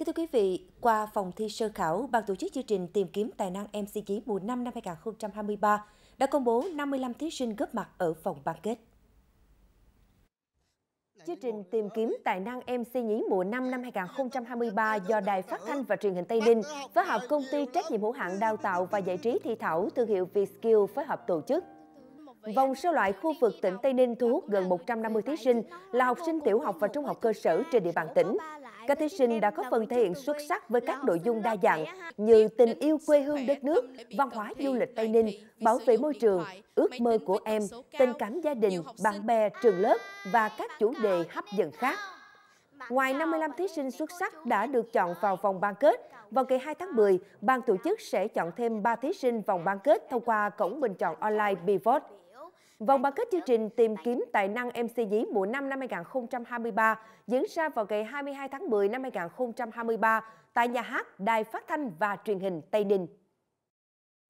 Kính thưa quý vị, qua phòng thi sơ khảo, Ban tổ chức chương trình tìm kiếm tài năng MC9 mùa 5 năm 2023 đã công bố 55 thí sinh góp mặt ở phòng ban kết. Chương trình tìm kiếm tài năng MC nhí mùa năm năm 2023 do Đài Phát thanh và Truyền hình Tây Ninh phối hợp công ty trách nhiệm hữu hạn đào tạo và giải trí thi thảo thương hiệu Vskill phối hợp tổ chức. Vòng sơ loại khu vực tỉnh Tây Ninh thu hút gần 150 thí sinh là học sinh tiểu học và trung học cơ sở trên địa bàn tỉnh. Các thí sinh đã có phần thể hiện xuất sắc với các nội dung đa dạng như tình yêu quê hương đất nước, văn hóa du lịch Tây Ninh, bảo vệ môi trường, ước mơ của em, tình cảm gia đình, bạn bè, trường lớp và các chủ đề hấp dẫn khác. Ngoài 55 thí sinh xuất sắc đã được chọn vào vòng bán kết, vào ngày 2 tháng 10, ban tổ chức sẽ chọn thêm 3 thí sinh vòng bán kết thông qua cổng bình chọn online Bivot. Vòng bán kết chương trình tìm kiếm tài năng MC Nhí mùa năm năm 2023 diễn ra vào ngày 22 tháng 10 năm 2023 tại nhà hát Đài Phát thanh và Truyền hình Tây Ninh.